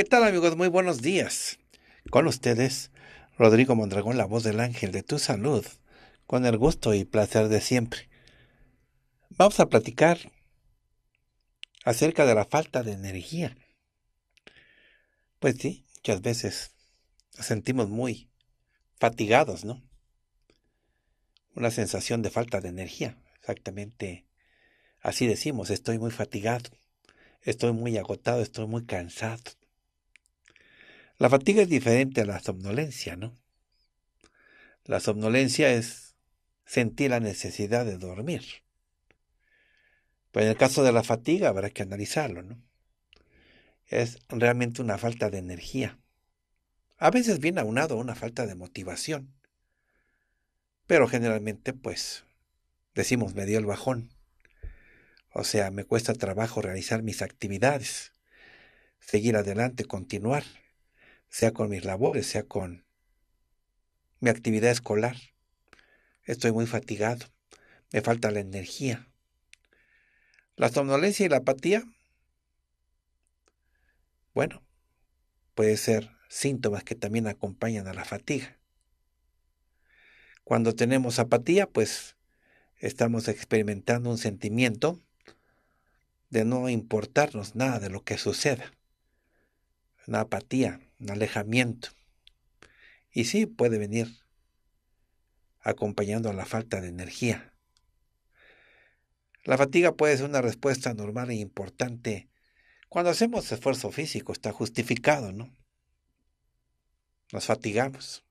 ¿qué tal amigos? Muy buenos días. Con ustedes, Rodrigo Mondragón, la voz del ángel de tu salud, con el gusto y placer de siempre. Vamos a platicar acerca de la falta de energía. Pues sí, muchas veces nos sentimos muy fatigados, ¿no? Una sensación de falta de energía, exactamente así decimos, estoy muy fatigado, estoy muy agotado, estoy muy cansado la fatiga es diferente a la somnolencia, ¿no? La somnolencia es sentir la necesidad de dormir. Pero pues en el caso de la fatiga habrá que analizarlo, ¿no? Es realmente una falta de energía. A veces viene aunado a una falta de motivación. Pero generalmente, pues, decimos, me dio el bajón. O sea, me cuesta trabajo realizar mis actividades, seguir adelante, continuar sea con mis labores, sea con mi actividad escolar. Estoy muy fatigado, me falta la energía. La somnolencia y la apatía, bueno, puede ser síntomas que también acompañan a la fatiga. Cuando tenemos apatía, pues estamos experimentando un sentimiento de no importarnos nada de lo que suceda. Una apatía un alejamiento. Y sí, puede venir acompañando a la falta de energía. La fatiga puede ser una respuesta normal e importante. Cuando hacemos esfuerzo físico está justificado, ¿no? Nos fatigamos.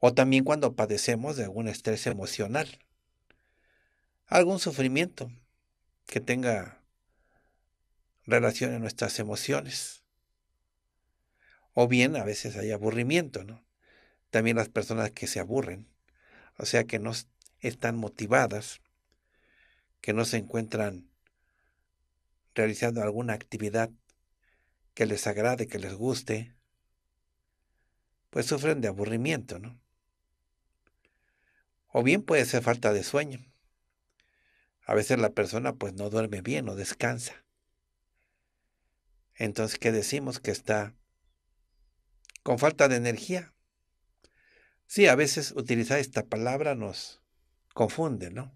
O también cuando padecemos de algún estrés emocional, algún sufrimiento que tenga relación en nuestras emociones. O bien a veces hay aburrimiento, ¿no? También las personas que se aburren, o sea, que no están motivadas, que no se encuentran realizando alguna actividad que les agrade, que les guste, pues sufren de aburrimiento, ¿no? O bien puede ser falta de sueño. A veces la persona pues no duerme bien, o descansa. Entonces, ¿qué decimos? Que está con falta de energía. Sí, a veces utilizar esta palabra nos confunde, ¿no?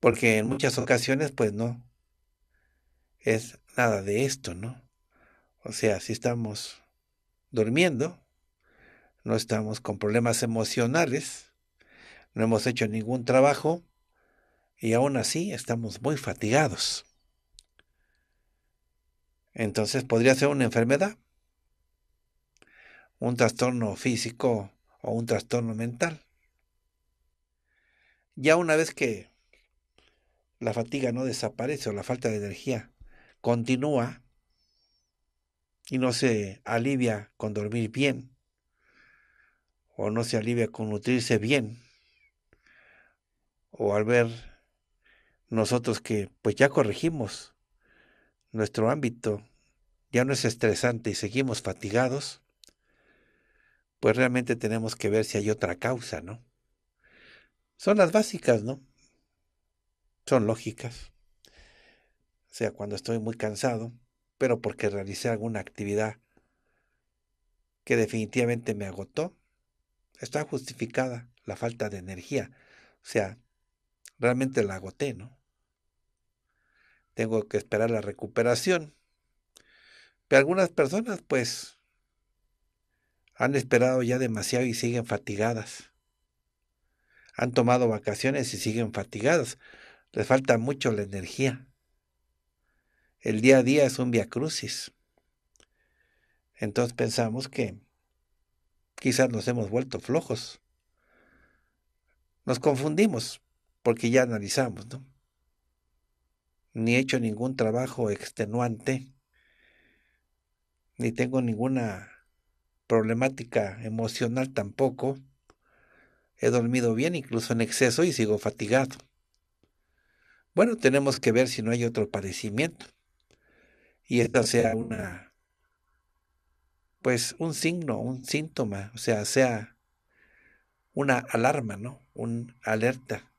Porque en muchas ocasiones, pues no, es nada de esto, ¿no? O sea, si estamos durmiendo, no estamos con problemas emocionales, no hemos hecho ningún trabajo y aún así estamos muy fatigados. Entonces podría ser una enfermedad un trastorno físico o un trastorno mental. Ya una vez que la fatiga no desaparece o la falta de energía continúa y no se alivia con dormir bien o no se alivia con nutrirse bien o al ver nosotros que pues ya corregimos nuestro ámbito, ya no es estresante y seguimos fatigados, pues realmente tenemos que ver si hay otra causa, ¿no? Son las básicas, ¿no? Son lógicas. O sea, cuando estoy muy cansado, pero porque realicé alguna actividad que definitivamente me agotó, está justificada la falta de energía. O sea, realmente la agoté, ¿no? Tengo que esperar la recuperación. Pero algunas personas, pues, han esperado ya demasiado y siguen fatigadas. Han tomado vacaciones y siguen fatigadas. Les falta mucho la energía. El día a día es un via crucis. Entonces pensamos que quizás nos hemos vuelto flojos. Nos confundimos porque ya analizamos, ¿no? Ni he hecho ningún trabajo extenuante, ni tengo ninguna problemática emocional tampoco. He dormido bien, incluso en exceso, y sigo fatigado. Bueno, tenemos que ver si no hay otro padecimiento. Y esta sea una, pues un signo, un síntoma, o sea, sea una alarma, ¿no? Un alerta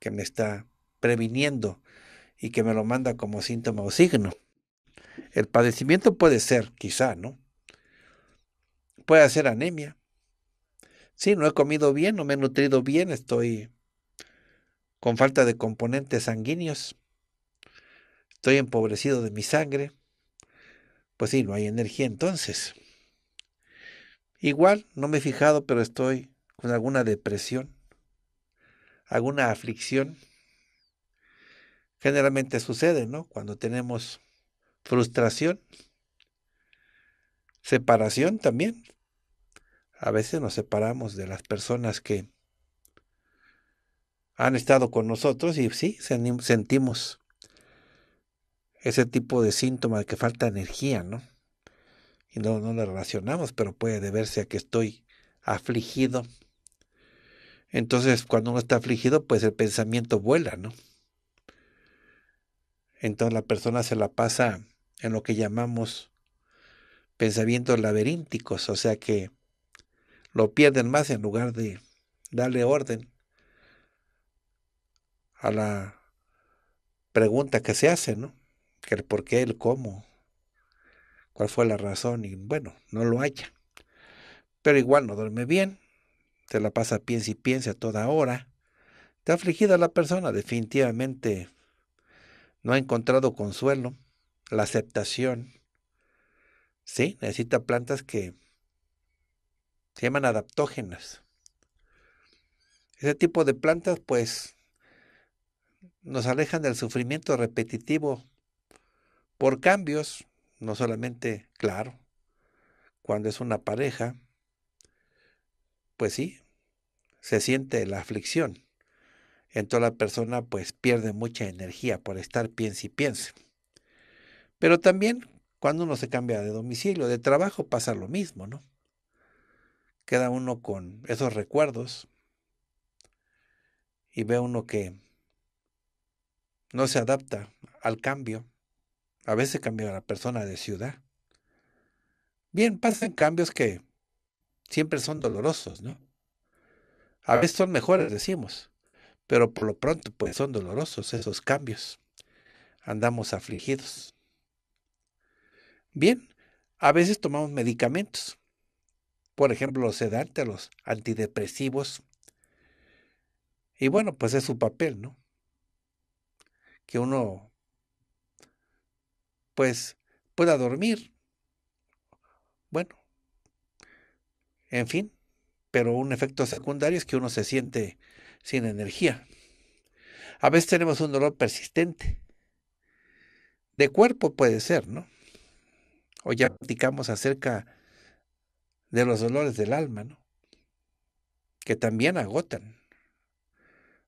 que me está previniendo y que me lo manda como síntoma o signo. El padecimiento puede ser, quizá, ¿no? Puede ser anemia. Sí, no he comido bien, no me he nutrido bien, estoy con falta de componentes sanguíneos, estoy empobrecido de mi sangre. Pues sí, no hay energía entonces. Igual, no me he fijado, pero estoy con alguna depresión, alguna aflicción. Generalmente sucede, ¿no? Cuando tenemos frustración, Separación también. A veces nos separamos de las personas que han estado con nosotros y sí, sentimos ese tipo de síntoma de que falta energía, ¿no? Y no, no la relacionamos, pero puede deberse a que estoy afligido. Entonces, cuando uno está afligido, pues el pensamiento vuela, ¿no? Entonces la persona se la pasa en lo que llamamos pensamientos laberínticos, o sea que lo pierden más en lugar de darle orden a la pregunta que se hace, ¿no? Que el por qué, el cómo, cuál fue la razón, y bueno, no lo haya. Pero igual no duerme bien, se la pasa piensa y piensa a toda hora. Está afligida la persona, definitivamente no ha encontrado consuelo, la aceptación, Sí, necesita plantas que se llaman adaptógenas. Ese tipo de plantas, pues, nos alejan del sufrimiento repetitivo por cambios, no solamente, claro, cuando es una pareja, pues sí, se siente la aflicción. Entonces la persona pues pierde mucha energía por estar piense y piense. Pero también cuando uno se cambia de domicilio, de trabajo, pasa lo mismo, ¿no? Queda uno con esos recuerdos y ve uno que no se adapta al cambio. A veces cambia la persona de ciudad. Bien, pasan cambios que siempre son dolorosos, ¿no? A veces son mejores, decimos, pero por lo pronto pues son dolorosos esos cambios. Andamos afligidos. Bien, a veces tomamos medicamentos, por ejemplo, los sedantes, los antidepresivos. Y bueno, pues es su papel, ¿no? Que uno, pues, pueda dormir. Bueno, en fin, pero un efecto secundario es que uno se siente sin energía. A veces tenemos un dolor persistente. De cuerpo puede ser, ¿no? o ya platicamos acerca de los dolores del alma, ¿no? que también agotan.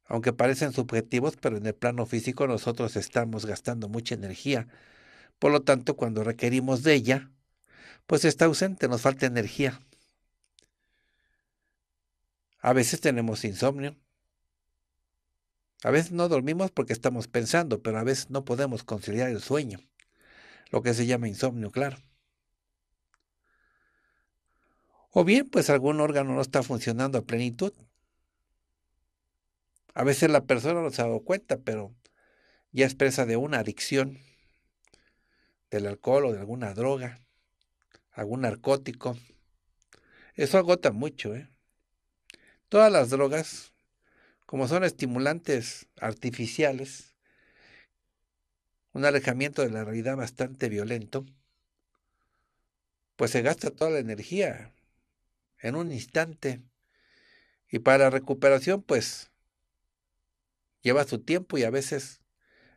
Aunque parecen subjetivos, pero en el plano físico nosotros estamos gastando mucha energía. Por lo tanto, cuando requerimos de ella, pues está ausente, nos falta energía. A veces tenemos insomnio. A veces no dormimos porque estamos pensando, pero a veces no podemos conciliar el sueño. Lo que se llama insomnio, claro. O bien, pues algún órgano no está funcionando a plenitud. A veces la persona no se ha dado cuenta, pero ya es presa de una adicción, del alcohol o de alguna droga, algún narcótico. Eso agota mucho. ¿eh? Todas las drogas, como son estimulantes artificiales, un alejamiento de la realidad bastante violento, pues se gasta toda la energía en un instante. Y para la recuperación, pues, lleva su tiempo y a veces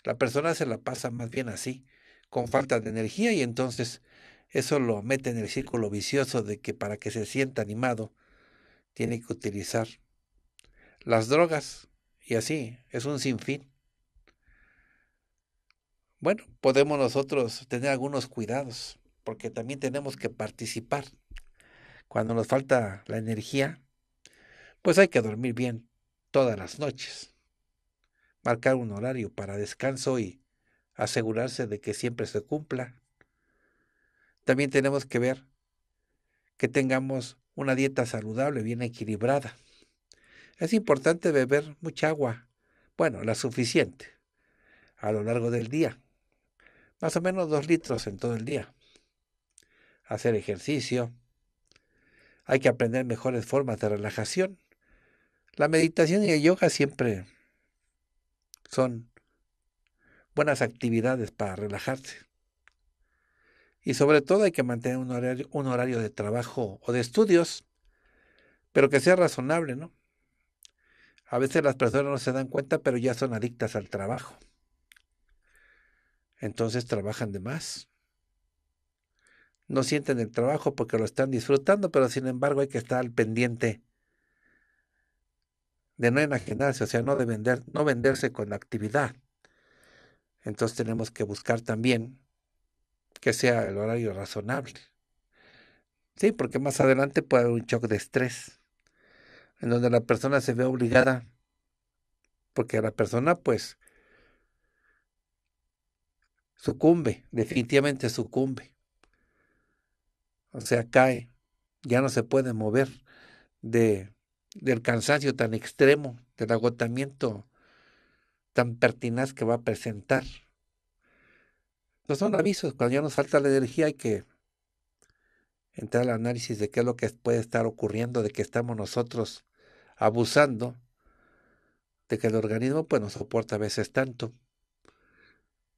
la persona se la pasa más bien así, con falta de energía y entonces eso lo mete en el círculo vicioso de que para que se sienta animado tiene que utilizar las drogas y así es un sinfín. Bueno, podemos nosotros tener algunos cuidados porque también tenemos que participar cuando nos falta la energía, pues hay que dormir bien todas las noches, marcar un horario para descanso y asegurarse de que siempre se cumpla. También tenemos que ver que tengamos una dieta saludable, bien equilibrada. Es importante beber mucha agua, bueno, la suficiente, a lo largo del día, más o menos dos litros en todo el día. Hacer ejercicio, hay que aprender mejores formas de relajación. La meditación y el yoga siempre son buenas actividades para relajarse. Y sobre todo hay que mantener un horario, un horario de trabajo o de estudios, pero que sea razonable, ¿no? A veces las personas no se dan cuenta, pero ya son adictas al trabajo. Entonces trabajan de más no sienten el trabajo porque lo están disfrutando, pero sin embargo hay que estar al pendiente de no enajenarse, o sea, no de vender, no venderse con la actividad. Entonces tenemos que buscar también que sea el horario razonable. Sí, porque más adelante puede haber un shock de estrés, en donde la persona se ve obligada, porque la persona pues sucumbe, definitivamente sucumbe o sea, cae, ya no se puede mover de, del cansancio tan extremo, del agotamiento tan pertinaz que va a presentar. No pues son avisos, cuando ya nos falta la energía hay que entrar al análisis de qué es lo que puede estar ocurriendo, de que estamos nosotros abusando, de que el organismo pues no soporta a veces tanto,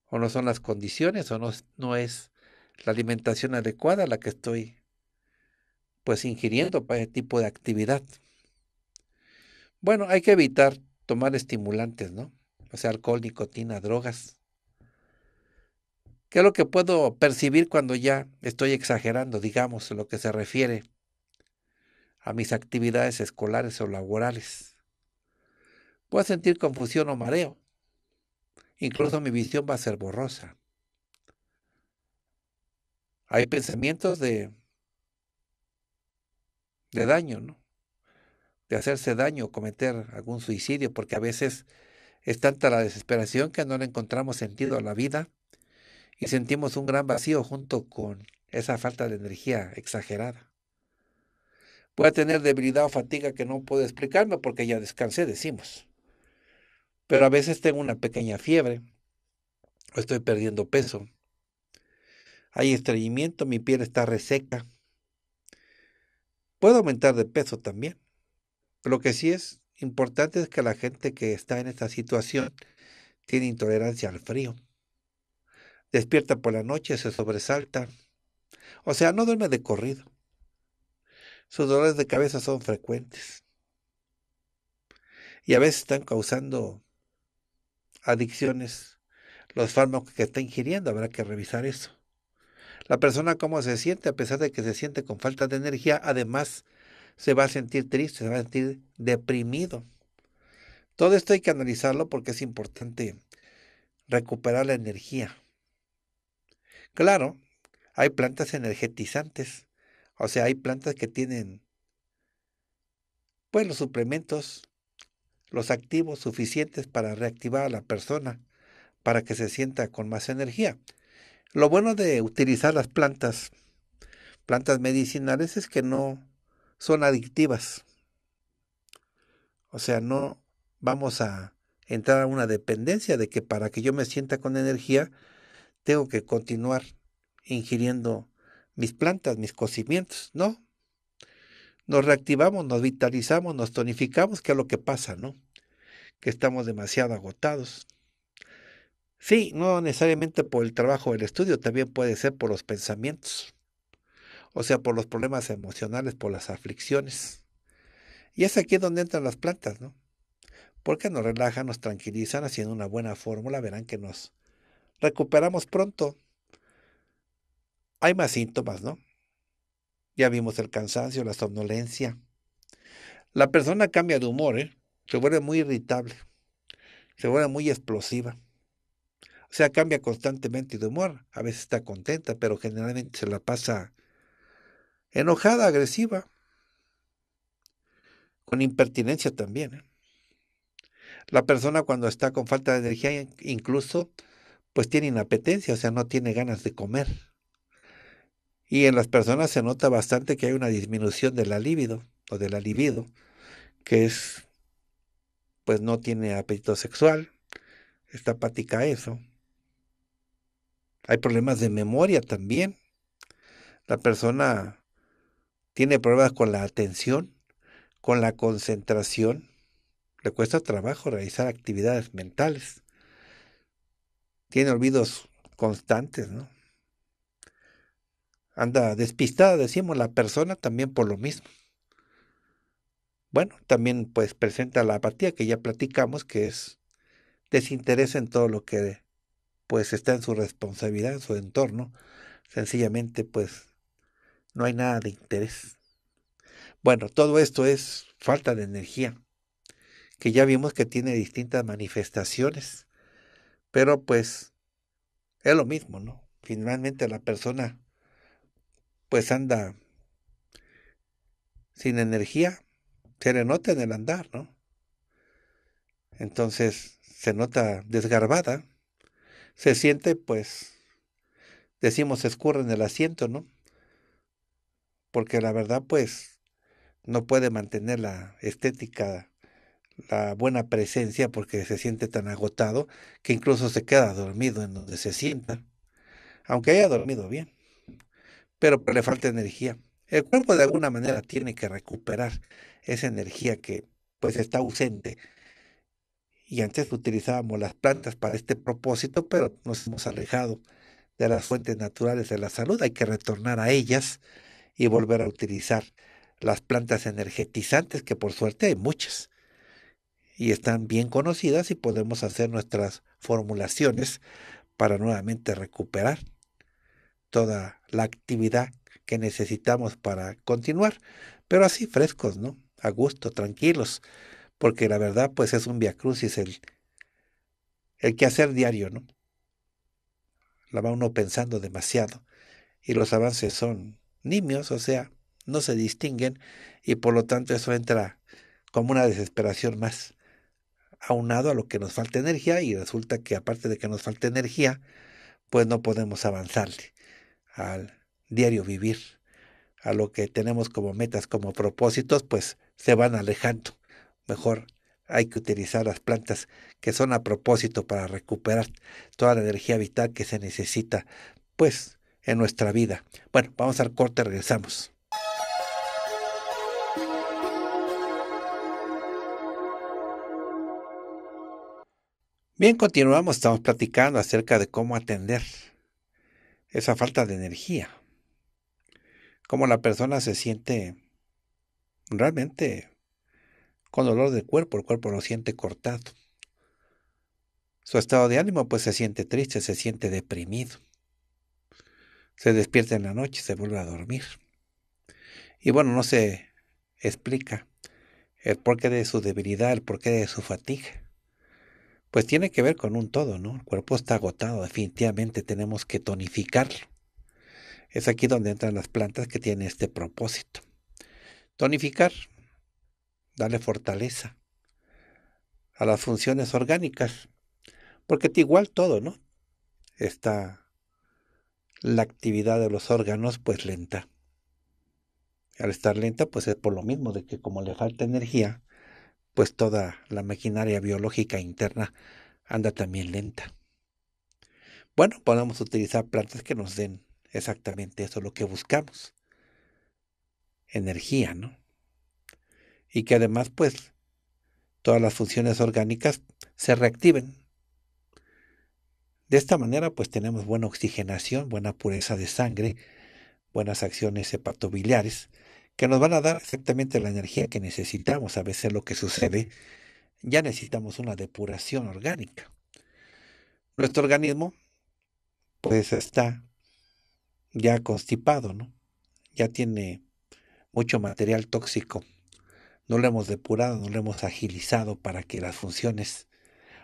o no son las condiciones, o no, no es la alimentación adecuada a la que estoy pues ingiriendo para ese tipo de actividad. Bueno, hay que evitar tomar estimulantes, ¿no? O sea, alcohol, nicotina, drogas. ¿Qué es lo que puedo percibir cuando ya estoy exagerando, digamos, lo que se refiere a mis actividades escolares o laborales? Puedo sentir confusión o mareo. Incluso mi visión va a ser borrosa. Hay pensamientos de, de daño, ¿no? De hacerse daño, cometer algún suicidio, porque a veces es tanta la desesperación que no le encontramos sentido a la vida y sentimos un gran vacío junto con esa falta de energía exagerada. a tener debilidad o fatiga que no puedo explicarme porque ya descansé, decimos. Pero a veces tengo una pequeña fiebre, o estoy perdiendo peso, hay estreñimiento, mi piel está reseca. Puedo aumentar de peso también. Lo que sí es importante es que la gente que está en esta situación tiene intolerancia al frío. Despierta por la noche, se sobresalta. O sea, no duerme de corrido. Sus dolores de cabeza son frecuentes. Y a veces están causando adicciones los fármacos que está ingiriendo. Habrá que revisar eso la persona cómo se siente, a pesar de que se siente con falta de energía, además se va a sentir triste, se va a sentir deprimido. Todo esto hay que analizarlo porque es importante recuperar la energía. Claro, hay plantas energetizantes, o sea, hay plantas que tienen pues los suplementos, los activos suficientes para reactivar a la persona, para que se sienta con más energía. Lo bueno de utilizar las plantas, plantas medicinales, es que no son adictivas. O sea, no vamos a entrar a una dependencia de que para que yo me sienta con energía, tengo que continuar ingiriendo mis plantas, mis cocimientos, ¿no? Nos reactivamos, nos vitalizamos, nos tonificamos, que es lo que pasa, ¿no? Que estamos demasiado agotados. Sí, no necesariamente por el trabajo el estudio, también puede ser por los pensamientos, o sea, por los problemas emocionales, por las aflicciones. Y es aquí donde entran las plantas, ¿no? Porque nos relajan, nos tranquilizan, haciendo una buena fórmula, verán que nos recuperamos pronto. Hay más síntomas, ¿no? Ya vimos el cansancio, la somnolencia. La persona cambia de humor, ¿eh? se vuelve muy irritable, se vuelve muy explosiva. O sea, cambia constantemente de humor. A veces está contenta, pero generalmente se la pasa enojada, agresiva, con impertinencia también. ¿eh? La persona cuando está con falta de energía incluso, pues tiene inapetencia, o sea, no tiene ganas de comer. Y en las personas se nota bastante que hay una disminución de la libido o de la libido, que es, pues no tiene apetito sexual, está a eso hay problemas de memoria también. La persona tiene problemas con la atención, con la concentración. Le cuesta trabajo realizar actividades mentales. Tiene olvidos constantes, ¿no? Anda despistada, decimos, la persona también por lo mismo. Bueno, también pues presenta la apatía que ya platicamos, que es desinterés en todo lo que pues está en su responsabilidad, en su entorno. Sencillamente, pues no hay nada de interés. Bueno, todo esto es falta de energía, que ya vimos que tiene distintas manifestaciones, pero pues es lo mismo, ¿no? Finalmente la persona pues anda sin energía, se le nota en el andar, ¿no? Entonces se nota desgarbada, se siente, pues, decimos, se escurre en el asiento, ¿no? Porque la verdad, pues, no puede mantener la estética, la buena presencia, porque se siente tan agotado que incluso se queda dormido en donde se sienta, aunque haya dormido bien, pero le falta energía. El cuerpo de alguna manera tiene que recuperar esa energía que pues está ausente y antes utilizábamos las plantas para este propósito, pero nos hemos alejado de las fuentes naturales de la salud. Hay que retornar a ellas y volver a utilizar las plantas energetizantes, que por suerte hay muchas y están bien conocidas y podemos hacer nuestras formulaciones para nuevamente recuperar toda la actividad que necesitamos para continuar, pero así frescos, ¿no? A gusto, tranquilos, porque la verdad pues es un viacrucis el, el quehacer diario, ¿no? La va uno pensando demasiado y los avances son nimios, o sea, no se distinguen y por lo tanto eso entra como una desesperación más aunado a lo que nos falta energía y resulta que aparte de que nos falta energía, pues no podemos avanzarle al diario vivir, a lo que tenemos como metas, como propósitos, pues se van alejando mejor hay que utilizar las plantas que son a propósito para recuperar toda la energía vital que se necesita, pues, en nuestra vida. Bueno, vamos al corte, regresamos. Bien, continuamos, estamos platicando acerca de cómo atender esa falta de energía, cómo la persona se siente realmente con dolor de cuerpo, el cuerpo lo siente cortado. Su estado de ánimo pues se siente triste, se siente deprimido. Se despierta en la noche, se vuelve a dormir. Y bueno, no se explica el porqué de su debilidad, el porqué de su fatiga. Pues tiene que ver con un todo, ¿no? El cuerpo está agotado, definitivamente tenemos que tonificarlo. Es aquí donde entran las plantas que tienen este propósito. Tonificar darle fortaleza a las funciones orgánicas, porque te igual todo, ¿no? Está la actividad de los órganos pues lenta. Al estar lenta pues es por lo mismo de que como le falta energía, pues toda la maquinaria biológica interna anda también lenta. Bueno, podemos utilizar plantas que nos den exactamente eso, lo que buscamos. Energía, ¿no? y que además pues todas las funciones orgánicas se reactiven. De esta manera pues tenemos buena oxigenación, buena pureza de sangre, buenas acciones hepatobiliares que nos van a dar exactamente la energía que necesitamos. A veces lo que sucede, ya necesitamos una depuración orgánica. Nuestro organismo pues está ya constipado, ¿no? Ya tiene mucho material tóxico no lo hemos depurado, no lo hemos agilizado para que las funciones,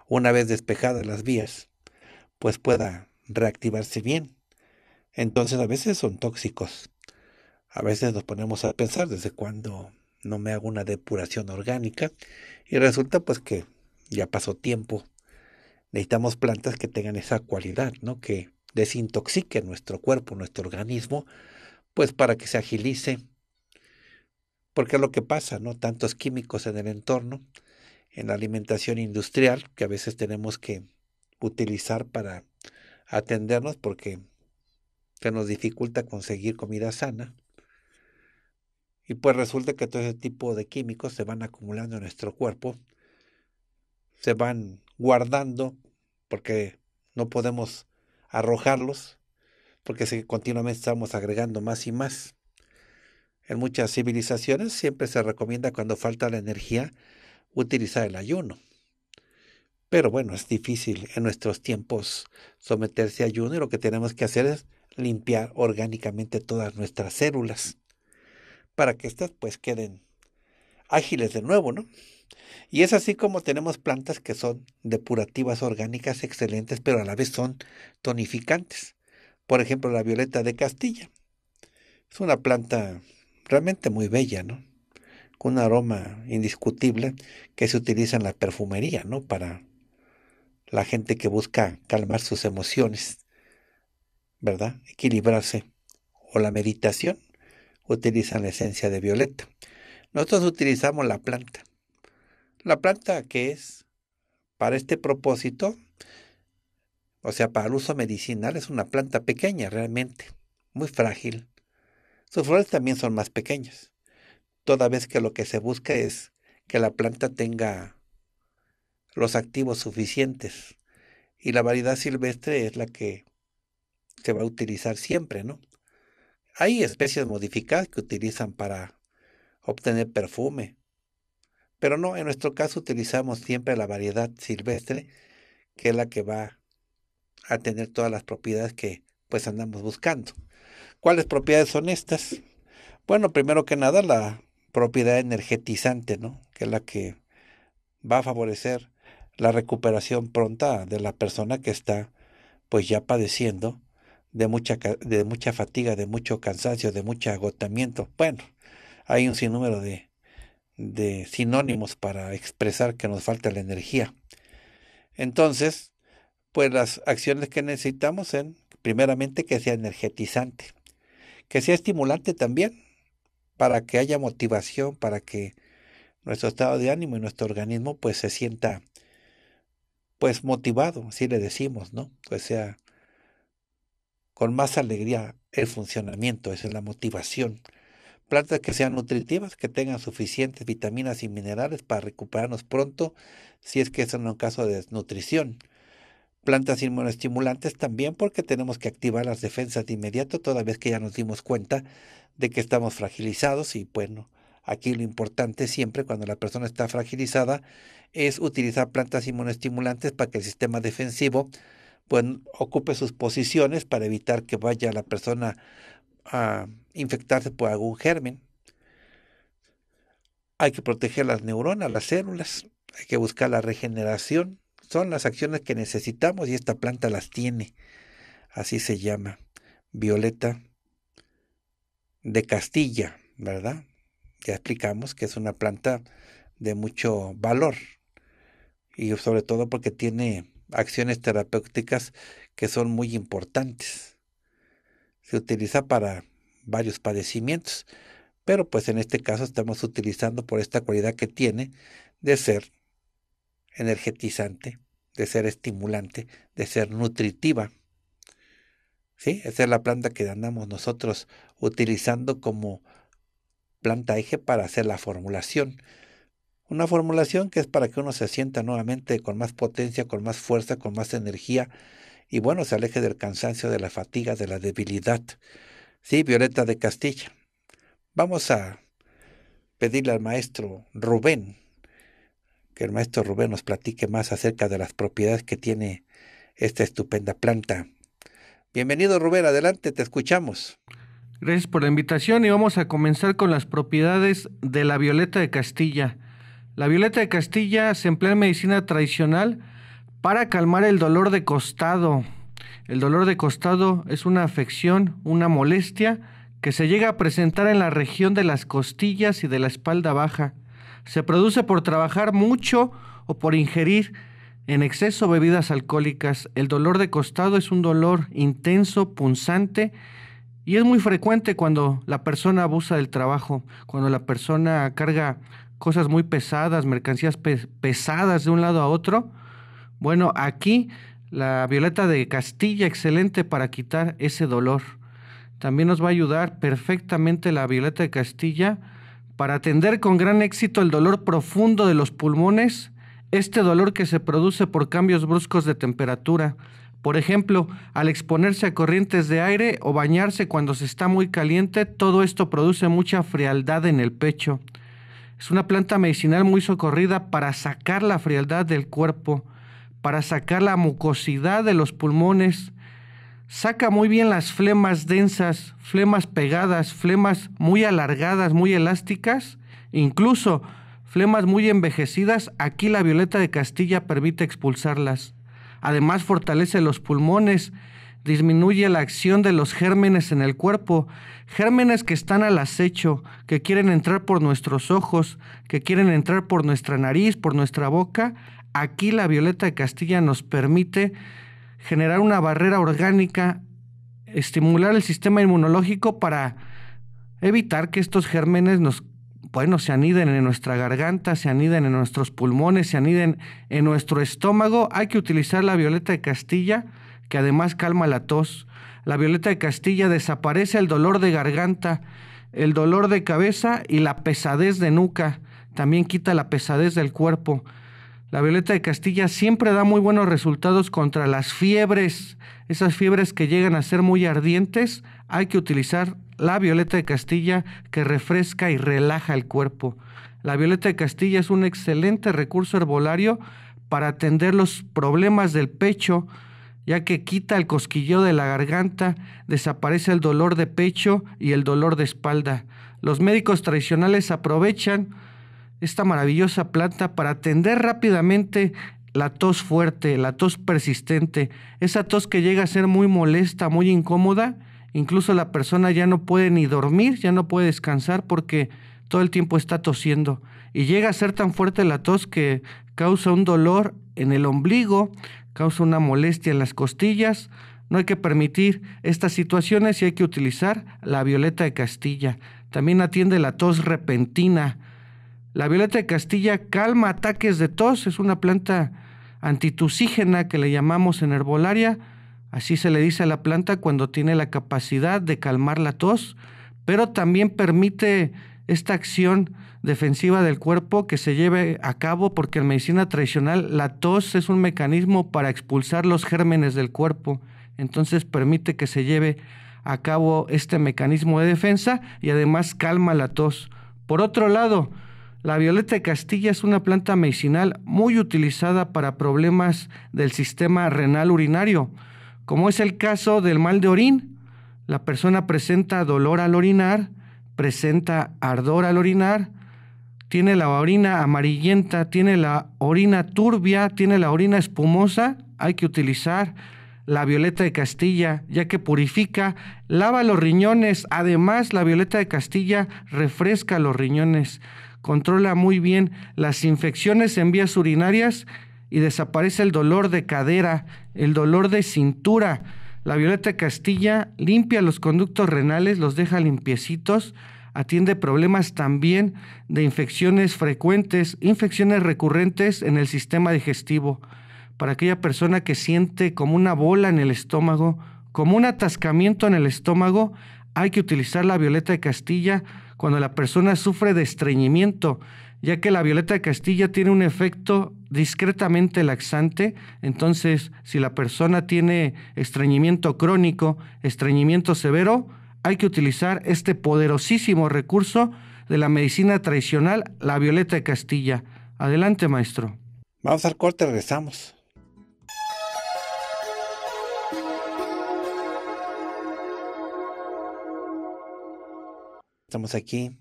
una vez despejadas las vías, pues pueda reactivarse bien. Entonces a veces son tóxicos. A veces nos ponemos a pensar desde cuando no me hago una depuración orgánica y resulta pues que ya pasó tiempo. Necesitamos plantas que tengan esa cualidad, ¿no? Que desintoxiquen nuestro cuerpo, nuestro organismo, pues para que se agilice porque es lo que pasa, ¿no? Tantos químicos en el entorno, en la alimentación industrial, que a veces tenemos que utilizar para atendernos porque se nos dificulta conseguir comida sana. Y pues resulta que todo ese tipo de químicos se van acumulando en nuestro cuerpo, se van guardando porque no podemos arrojarlos, porque continuamente estamos agregando más y más. En muchas civilizaciones siempre se recomienda cuando falta la energía utilizar el ayuno. Pero bueno, es difícil en nuestros tiempos someterse a ayuno y lo que tenemos que hacer es limpiar orgánicamente todas nuestras células para que éstas pues queden ágiles de nuevo, ¿no? Y es así como tenemos plantas que son depurativas orgánicas excelentes, pero a la vez son tonificantes. Por ejemplo, la violeta de Castilla. Es una planta realmente muy bella, ¿no? Con un aroma indiscutible que se utiliza en la perfumería, ¿no? Para la gente que busca calmar sus emociones, ¿verdad? Equilibrarse. O la meditación, utilizan la esencia de violeta. Nosotros utilizamos la planta. La planta que es para este propósito, o sea, para el uso medicinal, es una planta pequeña realmente, muy frágil, sus flores también son más pequeñas, toda vez que lo que se busca es que la planta tenga los activos suficientes. Y la variedad silvestre es la que se va a utilizar siempre, ¿no? Hay especies modificadas que utilizan para obtener perfume, pero no, en nuestro caso utilizamos siempre la variedad silvestre, que es la que va a tener todas las propiedades que pues andamos buscando. ¿Cuáles propiedades son estas? Bueno, primero que nada, la propiedad energetizante, ¿no? Que es la que va a favorecer la recuperación pronta de la persona que está pues ya padeciendo de mucha, de mucha fatiga, de mucho cansancio, de mucho agotamiento. Bueno, hay un sinnúmero de, de sinónimos para expresar que nos falta la energía. Entonces, pues las acciones que necesitamos son, primeramente, que sea energetizante que sea estimulante también, para que haya motivación, para que nuestro estado de ánimo y nuestro organismo pues se sienta pues motivado, así le decimos, ¿no? Pues sea con más alegría el funcionamiento, esa es la motivación. Plantas que sean nutritivas, que tengan suficientes vitaminas y minerales para recuperarnos pronto si es que es un caso de desnutrición plantas inmunoestimulantes también porque tenemos que activar las defensas de inmediato toda vez que ya nos dimos cuenta de que estamos fragilizados y bueno, aquí lo importante siempre cuando la persona está fragilizada es utilizar plantas inmunoestimulantes para que el sistema defensivo pues, ocupe sus posiciones para evitar que vaya la persona a infectarse por algún germen. Hay que proteger las neuronas, las células, hay que buscar la regeneración son las acciones que necesitamos y esta planta las tiene. Así se llama. Violeta de Castilla, ¿verdad? Ya explicamos que es una planta de mucho valor y sobre todo porque tiene acciones terapéuticas que son muy importantes. Se utiliza para varios padecimientos, pero pues en este caso estamos utilizando por esta cualidad que tiene de ser energetizante, de ser estimulante, de ser nutritiva. ¿Sí? Esa es la planta que andamos nosotros utilizando como planta eje para hacer la formulación. Una formulación que es para que uno se sienta nuevamente con más potencia, con más fuerza, con más energía y bueno, se aleje del cansancio, de la fatiga, de la debilidad. Sí, Violeta de Castilla. Vamos a pedirle al maestro Rubén que el maestro Rubén nos platique más acerca de las propiedades que tiene esta estupenda planta. Bienvenido Rubén, adelante, te escuchamos. Gracias por la invitación y vamos a comenzar con las propiedades de la violeta de Castilla. La violeta de Castilla se emplea en medicina tradicional para calmar el dolor de costado. El dolor de costado es una afección, una molestia que se llega a presentar en la región de las costillas y de la espalda baja. Se produce por trabajar mucho o por ingerir en exceso bebidas alcohólicas. El dolor de costado es un dolor intenso, punzante y es muy frecuente cuando la persona abusa del trabajo, cuando la persona carga cosas muy pesadas, mercancías pesadas de un lado a otro. Bueno, aquí la violeta de Castilla, excelente para quitar ese dolor. También nos va a ayudar perfectamente la violeta de Castilla para atender con gran éxito el dolor profundo de los pulmones, este dolor que se produce por cambios bruscos de temperatura, por ejemplo, al exponerse a corrientes de aire o bañarse cuando se está muy caliente, todo esto produce mucha frialdad en el pecho. Es una planta medicinal muy socorrida para sacar la frialdad del cuerpo, para sacar la mucosidad de los pulmones, saca muy bien las flemas densas, flemas pegadas, flemas muy alargadas, muy elásticas, incluso flemas muy envejecidas, aquí la violeta de Castilla permite expulsarlas. Además fortalece los pulmones, disminuye la acción de los gérmenes en el cuerpo, gérmenes que están al acecho, que quieren entrar por nuestros ojos, que quieren entrar por nuestra nariz, por nuestra boca. Aquí la violeta de Castilla nos permite generar una barrera orgánica, estimular el sistema inmunológico para evitar que estos gérmenes nos, bueno, se aniden en nuestra garganta, se aniden en nuestros pulmones, se aniden en nuestro estómago. Hay que utilizar la violeta de Castilla, que además calma la tos. La violeta de Castilla desaparece el dolor de garganta, el dolor de cabeza y la pesadez de nuca. También quita la pesadez del cuerpo. La violeta de Castilla siempre da muy buenos resultados contra las fiebres. Esas fiebres que llegan a ser muy ardientes, hay que utilizar la violeta de Castilla que refresca y relaja el cuerpo. La violeta de Castilla es un excelente recurso herbolario para atender los problemas del pecho, ya que quita el cosquilleo de la garganta, desaparece el dolor de pecho y el dolor de espalda. Los médicos tradicionales aprovechan esta maravillosa planta para atender rápidamente la tos fuerte, la tos persistente, esa tos que llega a ser muy molesta, muy incómoda, incluso la persona ya no puede ni dormir, ya no puede descansar porque todo el tiempo está tosiendo y llega a ser tan fuerte la tos que causa un dolor en el ombligo, causa una molestia en las costillas. No hay que permitir estas situaciones y hay que utilizar la violeta de Castilla. También atiende la tos repentina, la violeta de Castilla calma ataques de tos, es una planta antitusígena que le llamamos en herbolaria. Así se le dice a la planta cuando tiene la capacidad de calmar la tos, pero también permite esta acción defensiva del cuerpo que se lleve a cabo porque en medicina tradicional la tos es un mecanismo para expulsar los gérmenes del cuerpo. Entonces permite que se lleve a cabo este mecanismo de defensa y además calma la tos. Por otro lado, la violeta de Castilla es una planta medicinal muy utilizada para problemas del sistema renal urinario, como es el caso del mal de orín. La persona presenta dolor al orinar, presenta ardor al orinar, tiene la orina amarillenta, tiene la orina turbia, tiene la orina espumosa, hay que utilizar la violeta de Castilla, ya que purifica, lava los riñones, además la violeta de Castilla refresca los riñones controla muy bien las infecciones en vías urinarias y desaparece el dolor de cadera, el dolor de cintura. La Violeta de Castilla limpia los conductos renales, los deja limpiecitos, atiende problemas también de infecciones frecuentes, infecciones recurrentes en el sistema digestivo. Para aquella persona que siente como una bola en el estómago, como un atascamiento en el estómago, hay que utilizar la Violeta de Castilla cuando la persona sufre de estreñimiento, ya que la violeta de Castilla tiene un efecto discretamente laxante, entonces si la persona tiene estreñimiento crónico, estreñimiento severo, hay que utilizar este poderosísimo recurso de la medicina tradicional, la violeta de Castilla. Adelante, maestro. Vamos al corte, regresamos. Estamos aquí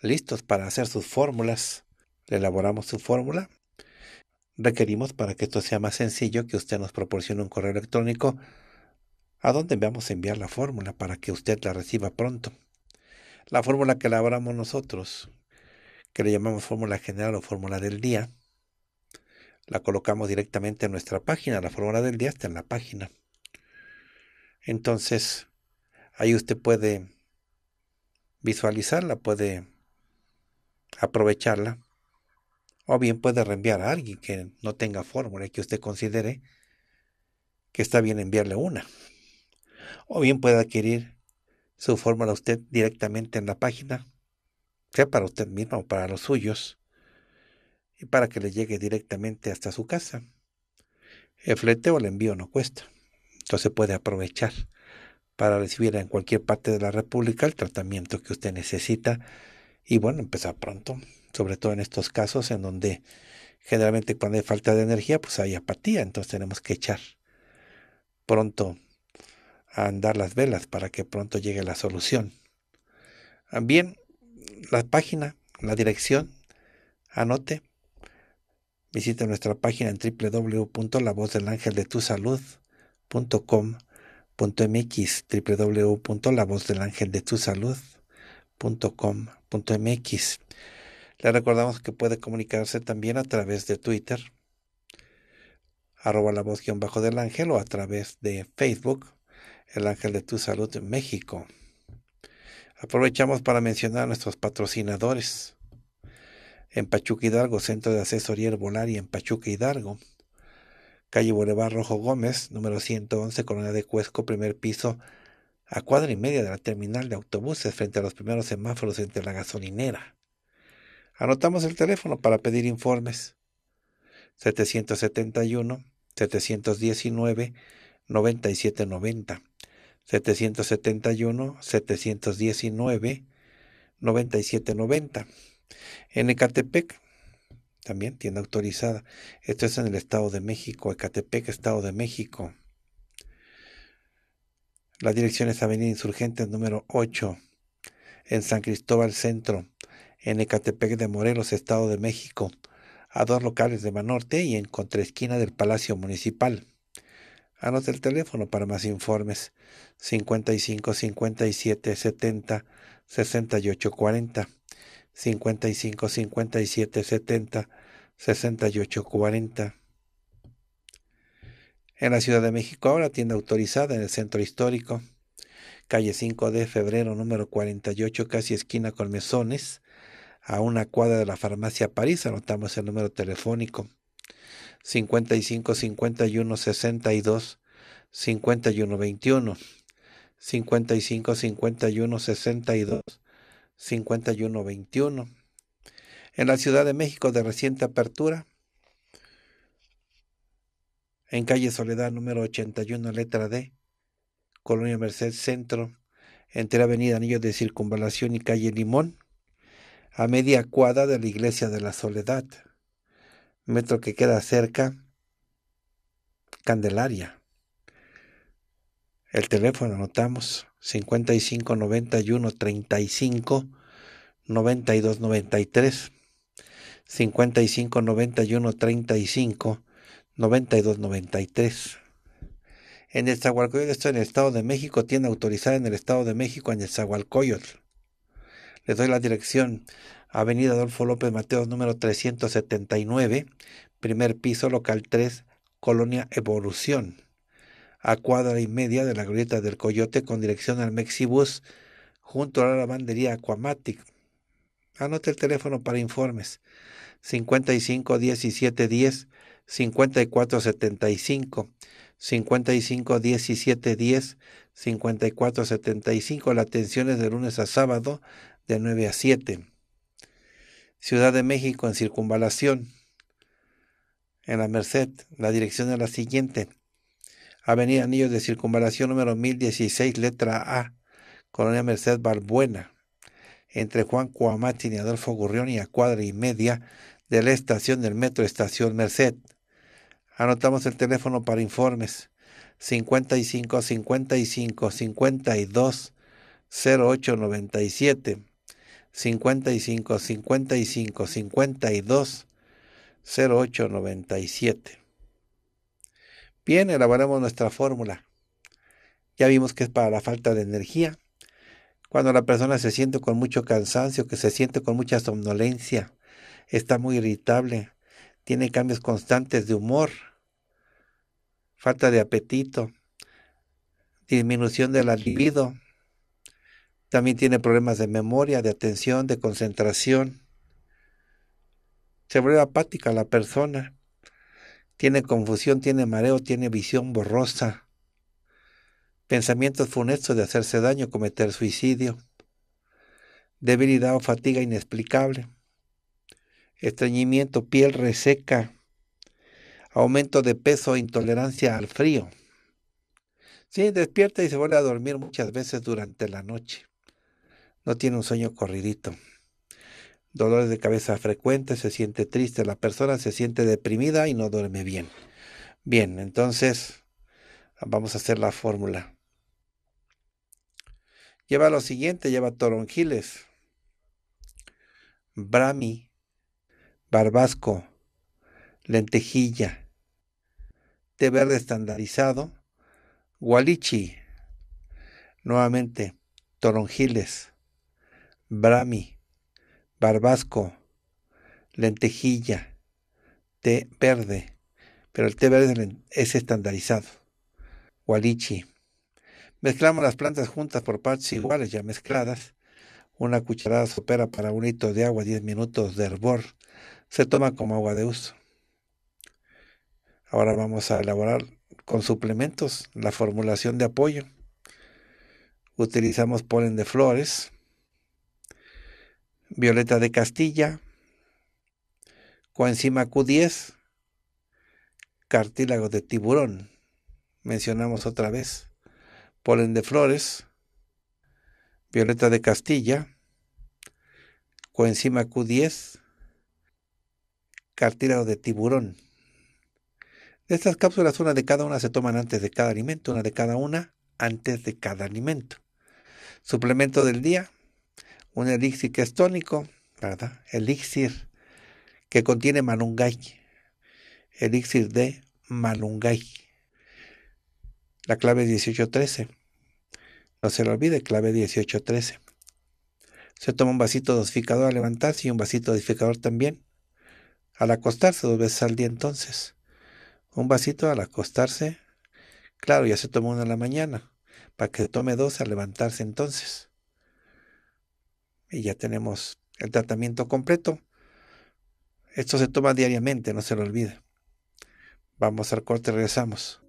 listos para hacer sus fórmulas. Le elaboramos su fórmula. Requerimos para que esto sea más sencillo que usted nos proporcione un correo electrónico a donde vamos a enviar la fórmula para que usted la reciba pronto. La fórmula que elaboramos nosotros, que le llamamos fórmula general o fórmula del día, la colocamos directamente en nuestra página. La fórmula del día está en la página. Entonces, ahí usted puede visualizarla, puede aprovecharla, o bien puede reenviar a alguien que no tenga fórmula que usted considere que está bien enviarle una. O bien puede adquirir su fórmula usted directamente en la página, sea para usted mismo o para los suyos, y para que le llegue directamente hasta su casa. El flete o el envío no cuesta, entonces puede aprovechar para recibir en cualquier parte de la República el tratamiento que usted necesita. Y bueno, empezar pronto, sobre todo en estos casos en donde generalmente cuando hay falta de energía, pues hay apatía, entonces tenemos que echar pronto a andar las velas para que pronto llegue la solución. Ah, bien, la página, la dirección, anote. Visite nuestra página en www.lavozdelangeldetusalud.com .mx, Le recordamos que puede comunicarse también a través de Twitter, arroba la voz guión bajo del ángel o a través de Facebook, el ángel de tu salud en México. Aprovechamos para mencionar a nuestros patrocinadores. En Pachuca Hidalgo, Centro de Asesoría Herbolaria en Pachuca Hidalgo calle Boulevard Rojo Gómez, número 111, Colonia de Cuesco, primer piso, a cuadra y media de la terminal de autobuses, frente a los primeros semáforos entre la gasolinera. Anotamos el teléfono para pedir informes. 771 719 9790 771 719 9790 en Ecatepec también tienda autorizada. Esto es en el Estado de México, Ecatepec, Estado de México. La dirección es Avenida Insurgentes número 8, en San Cristóbal Centro, en Ecatepec de Morelos, Estado de México, a dos locales de Manorte y en contraesquina del Palacio Municipal. anote el teléfono para más informes 55 57 70 68 40. 55 57 70 68 40. En la Ciudad de México ahora tienda autorizada en el centro histórico, calle 5 de febrero número 48, casi esquina con mesones, a una cuadra de la farmacia París, anotamos el número telefónico 55 51 62 51 21 55 51 62 5121. En la Ciudad de México de reciente apertura, en calle Soledad número 81, letra D, Colonia Merced Centro, entre Avenida Anillos de Circunvalación y calle Limón, a media cuadra de la Iglesia de la Soledad, metro que queda cerca, Candelaria. El teléfono, anotamos 55 91 35 92 93 55 91 35 92 93 en el Zahualcoyot esto en el Estado de México, tiene autorizada en el Estado de México en el Zahualcoyot. Les doy la dirección. Avenida Adolfo López Mateos, número 379, primer piso, local 3, Colonia Evolución a cuadra y media de la grieta del Coyote con dirección al Mexibus junto a la lavandería Aquamatic. Anote el teléfono para informes 55 17 10 54 75 55 17 10 54 75. La atención es de lunes a sábado de 9 a 7. Ciudad de México en circunvalación. En la Merced, la dirección es la siguiente Avenida Anillos de Circunvalación número 1016, letra A, Colonia Merced Balbuena, entre Juan Cuamati y Adolfo Gurrión y a cuadra y media de la estación del metro Estación Merced. Anotamos el teléfono para informes 55 55 52 0897 55 55 52 08 Bien, elaboramos nuestra fórmula. Ya vimos que es para la falta de energía. Cuando la persona se siente con mucho cansancio, que se siente con mucha somnolencia, está muy irritable, tiene cambios constantes de humor, falta de apetito, disminución del alivio, también tiene problemas de memoria, de atención, de concentración. Se vuelve apática la persona tiene confusión, tiene mareo, tiene visión borrosa, pensamientos funestos de hacerse daño, cometer suicidio, debilidad o fatiga inexplicable, estreñimiento, piel reseca, aumento de peso, intolerancia al frío. Sí, despierta y se vuelve a dormir muchas veces durante la noche. No tiene un sueño corridito dolores de cabeza frecuentes, se siente triste, la persona se siente deprimida y no duerme bien. Bien, entonces vamos a hacer la fórmula. Lleva lo siguiente, lleva toronjiles, brami, barbasco, lentejilla, té verde estandarizado, gualichi, nuevamente toronjiles, brami, barbasco, lentejilla, té verde, pero el té verde es estandarizado, gualichi. Mezclamos las plantas juntas por partes iguales ya mezcladas. Una cucharada sopera para un litro de agua, 10 minutos de hervor. Se toma como agua de uso. Ahora vamos a elaborar con suplementos la formulación de apoyo. Utilizamos polen de flores, violeta de Castilla, coenzima Q10, cartílago de tiburón, mencionamos otra vez, polen de flores, violeta de Castilla, coenzima Q10, cartílago de tiburón. De estas cápsulas, una de cada una se toman antes de cada alimento, una de cada una antes de cada alimento. Suplemento del día, un elixir que es tónico, ¿verdad? Elixir que contiene malungay, elixir de malungay. La clave 1813. No se lo olvide, clave 1813. Se toma un vasito dosificador al levantarse y un vasito dosificador también. Al acostarse dos veces al día entonces. Un vasito al acostarse. Claro, ya se toma uno en la mañana. Para que tome dos al levantarse entonces y ya tenemos el tratamiento completo. Esto se toma diariamente, no se lo olvide. Vamos al corte, regresamos.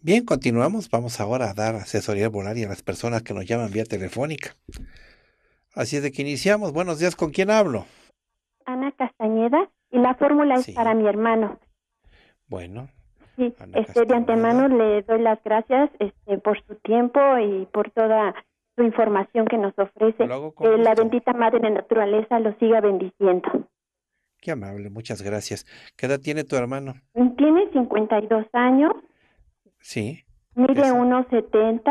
Bien, continuamos. Vamos ahora a dar asesoría volaria a las personas que nos llaman vía telefónica. Así es de que iniciamos. Buenos días, ¿con quién hablo? Ana Castañeda y la fórmula es para mi hermano. Bueno, Sí, este, de antemano le doy las gracias este, por su tiempo y por toda su información que nos ofrece. Que la bendita Madre de Naturaleza lo siga bendiciendo. Qué amable, muchas gracias. ¿Qué edad tiene tu hermano? Tiene 52 años. Sí. Mide 1,70.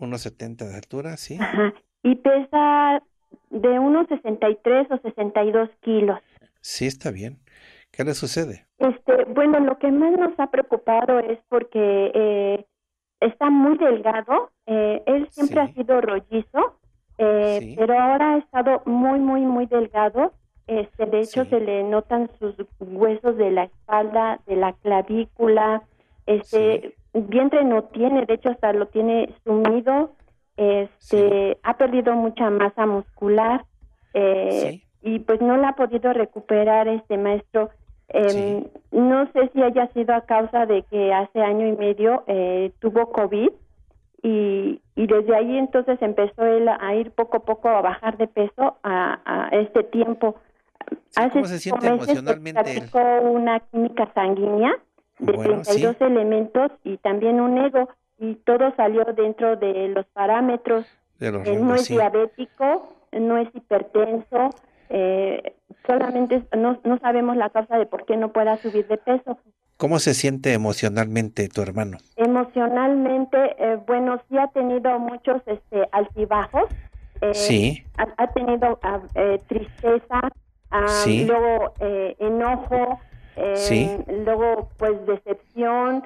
1,70 de altura, sí. Y pesa de unos o 62 kilos. Sí, está bien. ¿Qué le sucede? Este, bueno, lo que más nos ha preocupado es porque eh, está muy delgado. Eh, él siempre ha sido rollizo, eh, pero ahora ha estado muy, muy, muy delgado. Este, de hecho, se le notan sus huesos de la espalda, de la clavícula. Este vientre no tiene, de hecho, hasta lo tiene sumido. Este ha perdido mucha masa muscular y pues no la ha podido recuperar este maestro. Eh, No sé si haya sido a causa de que hace año y medio eh, tuvo COVID y, desde ahí entonces empezó él a ir poco a poco a bajar de peso a, este tiempo. hace ¿Cómo se siente emocionalmente? una química sanguínea de 32 elementos y también un ego y todo salió dentro de los parámetros. Eh, no es diabético, no es hipertenso, eh, solamente no, sabemos la causa de por qué no pueda subir de peso. ¿Cómo se siente emocionalmente tu hermano? Emocionalmente, eh, bueno, sí ha tenido muchos este, altibajos. Eh, sí. Ha, tenido ah, eh, tristeza, ah, sí. luego eh, enojo, sí. luego pues decepción.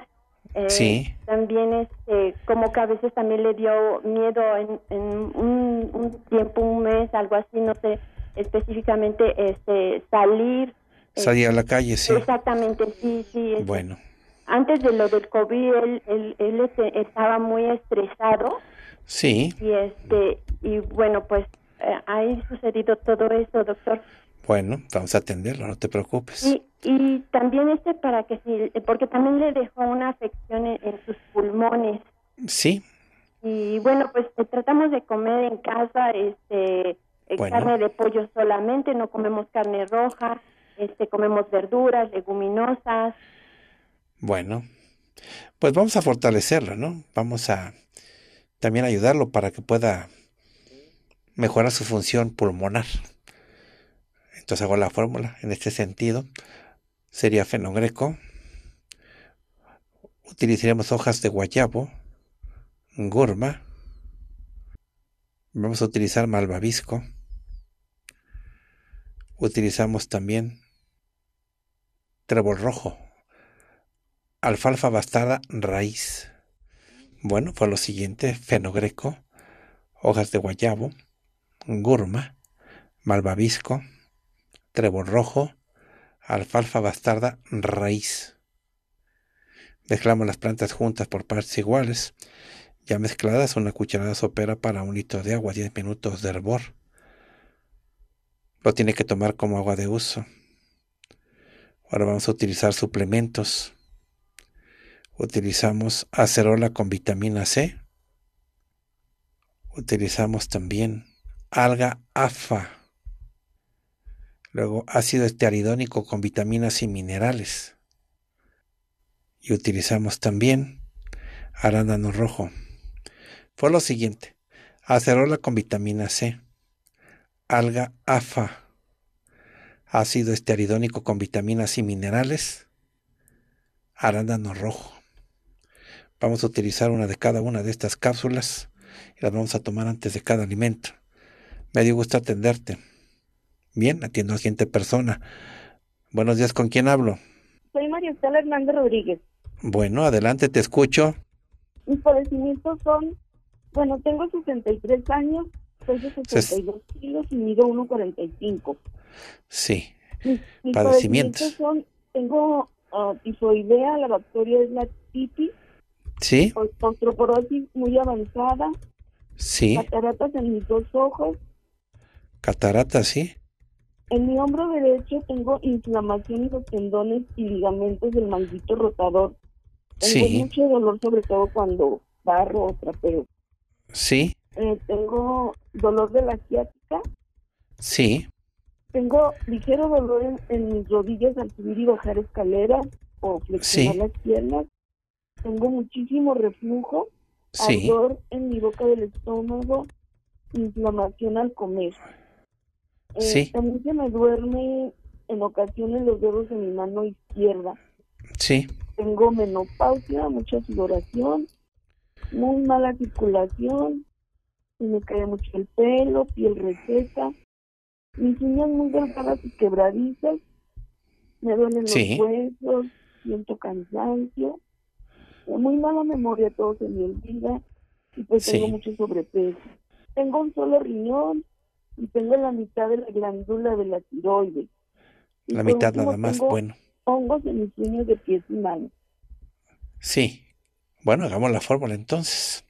sí. También este, como que a veces también le dio miedo en, un tiempo, un mes, algo así, no sé, específicamente este, salir. Salir a la este, calle, sí. Exactamente, sí, sí. Este, bueno. Antes de lo del COVID, él, él, este, estaba muy estresado. Sí. Y, este, y bueno, pues eh, ahí ha sucedido todo eso, doctor. Bueno, vamos a atenderlo, no te preocupes. Y, también este para que sí porque también le dejó una afección en, en sus pulmones. Sí. Y bueno, pues eh, tratamos de comer en casa, este, carne de pollo solamente, no comemos carne roja, este, comemos verduras, leguminosas. Bueno, pues vamos a fortalecerlo, ¿no? Vamos a también ayudarlo para que pueda mejorar su función pulmonar. Entonces hago la fórmula en este sentido. Sería fenogreco. Utilizaremos hojas de guayabo, gurma. Vamos a utilizar malvavisco utilizamos también trébol rojo, alfalfa bastarda raíz. Bueno, fue lo siguiente, fenogreco, hojas de guayabo, gurma, malvavisco, trébol rojo, alfalfa bastarda raíz. Mezclamos las plantas juntas por partes iguales. Ya mezcladas, una cucharada sopera para un litro de agua, 10 minutos de hervor lo tiene que tomar como agua de uso. Ahora vamos a utilizar suplementos. Utilizamos acerola con vitamina C. Utilizamos también alga AFA. Luego ácido estearidónico con vitaminas y minerales. Y utilizamos también arándano rojo. Fue lo siguiente. Acerola con vitamina C alga AFA, ácido esteridónico con vitaminas y minerales, arándano rojo. Vamos a utilizar una de cada una de estas cápsulas y las vamos a tomar antes de cada alimento. Me dio gusto atenderte. Bien, atiendo a siguiente persona. Buenos días, ¿con quién hablo? Soy María Estela Hernández Rodríguez. Bueno, adelante, te escucho. Mis padecimientos son, bueno, tengo 63 años 62 kilos y mido 1,45. Sí. padecimientos. tengo uh, la bacteria es la tipi. Sí. Ostroporosis muy avanzada. Sí. Cataratas en mis dos ojos. Cataratas, sí. En mi hombro derecho tengo inflamación de los tendones y ligamentos del maldito rotador. Tengo sí. mucho dolor, sobre todo cuando barro o trapeo. Sí eh, tengo dolor de la ciática. Sí. Tengo ligero dolor en, mis rodillas al subir y bajar escaleras o flexionar las piernas. Tengo muchísimo reflujo, sí. en mi boca del estómago, inflamación al comer. Eh, También se me duerme en ocasiones los dedos de mi mano izquierda. Sí. Tengo menopausia, mucha sudoración, muy mala circulación, me cae mucho el pelo, piel reseca, mis uñas muy delgadas y quebradizas, me duelen los huesos, siento cansancio, eh, muy mala memoria, todo se me olvida y pues tengo mucho sobrepeso. Tengo un solo riñón y tengo la mitad de la glándula de la tiroides. la mitad nada más, tengo bueno. Hongos en mis uñas de pies y manos. Sí. Bueno, hagamos la fórmula entonces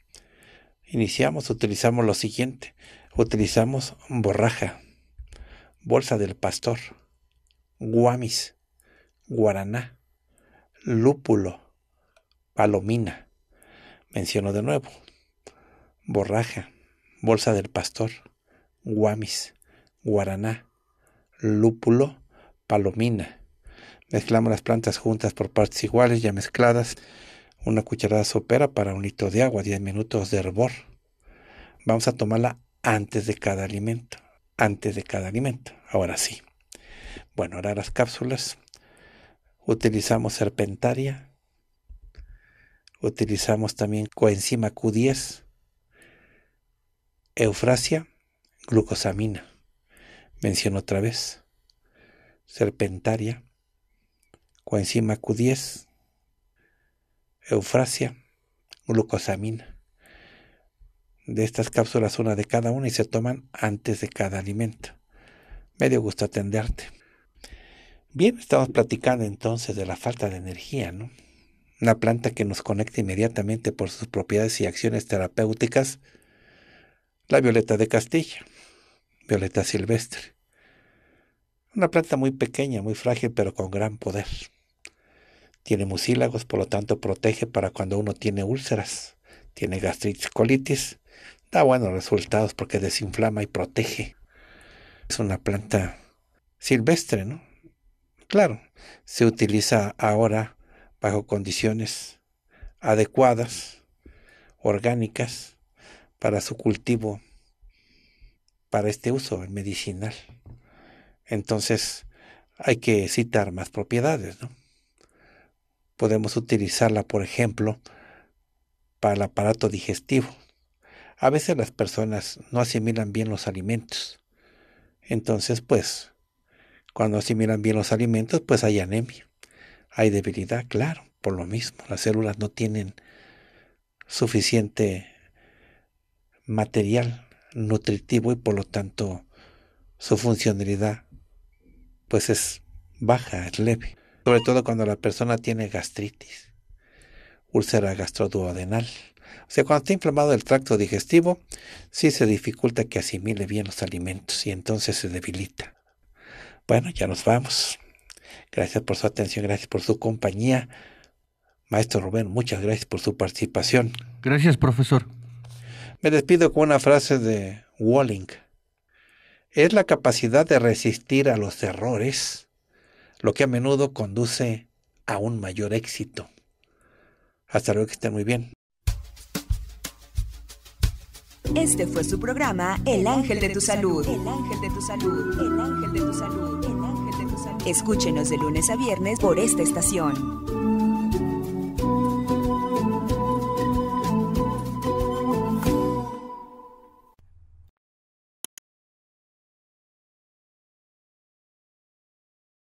iniciamos utilizamos lo siguiente. Utilizamos borraja, bolsa del pastor, guamis, guaraná, lúpulo, palomina. Menciono de nuevo. Borraja, bolsa del pastor, guamis, guaraná, lúpulo, palomina. Mezclamos las plantas juntas por partes iguales ya mezcladas una cucharada sopera para un litro de agua, 10 minutos de hervor. Vamos a tomarla antes de cada alimento, antes de cada alimento. Ahora sí. Bueno, ahora las cápsulas. Utilizamos serpentaria. Utilizamos también coenzima Q10, eufrasia, glucosamina. Menciono otra vez. Serpentaria, coenzima Q10, eufrasia, glucosamina. De estas cápsulas, una de cada una y se toman antes de cada alimento. Me dio gusto atenderte. Bien, estamos platicando entonces de la falta de energía, ¿no? Una planta que nos conecta inmediatamente por sus propiedades y acciones terapéuticas, la violeta de Castilla, violeta silvestre. Una planta muy pequeña, muy frágil, pero con gran poder tiene mucílagos, por lo tanto protege para cuando uno tiene úlceras, tiene gastritis, colitis, da buenos resultados porque desinflama y protege. Es una planta silvestre, ¿no? Claro, se utiliza ahora bajo condiciones adecuadas, orgánicas, para su cultivo, para este uso medicinal. Entonces, hay que citar más propiedades, ¿no? podemos utilizarla, por ejemplo, para el aparato digestivo. A veces las personas no asimilan bien los alimentos. Entonces, pues, cuando asimilan bien los alimentos, pues hay anemia. Hay debilidad, claro, por lo mismo. Las células no tienen suficiente material nutritivo y por lo tanto su funcionalidad pues es baja, es leve sobre todo cuando la persona tiene gastritis, úlcera gastroduodenal. O sea, cuando está inflamado el tracto digestivo, sí se dificulta que asimile bien los alimentos y entonces se debilita. Bueno, ya nos vamos. Gracias por su atención, gracias por su compañía. Maestro Rubén, muchas gracias por su participación. Gracias, profesor. Me despido con una frase de Walling. Es la capacidad de resistir a los errores lo que a menudo conduce a un mayor éxito. Hasta luego, que estén muy bien. Este fue su programa El Ángel de tu Salud. El Ángel de tu Salud. El Ángel de tu Salud. El Ángel de tu Salud. Escúchenos de lunes a viernes por esta estación.